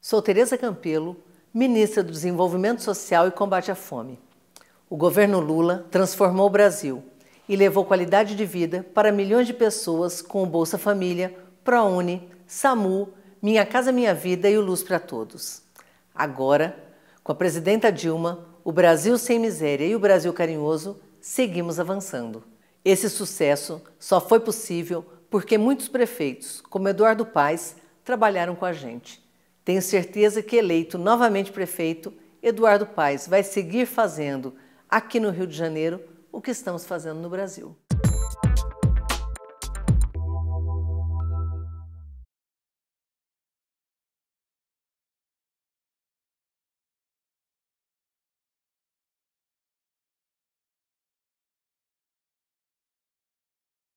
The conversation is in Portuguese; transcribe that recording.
Sou Tereza Campelo, ministra do Desenvolvimento Social e Combate à Fome. O governo Lula transformou o Brasil e levou qualidade de vida para milhões de pessoas com o Bolsa Família, ProUni, SAMU, Minha Casa Minha Vida e o Luz para Todos. Agora, com a presidenta Dilma, o Brasil sem miséria e o Brasil carinhoso, seguimos avançando. Esse sucesso só foi possível porque muitos prefeitos, como Eduardo Paes, trabalharam com a gente. Tenho certeza que eleito novamente prefeito, Eduardo Paes vai seguir fazendo aqui no Rio de Janeiro o que estamos fazendo no Brasil.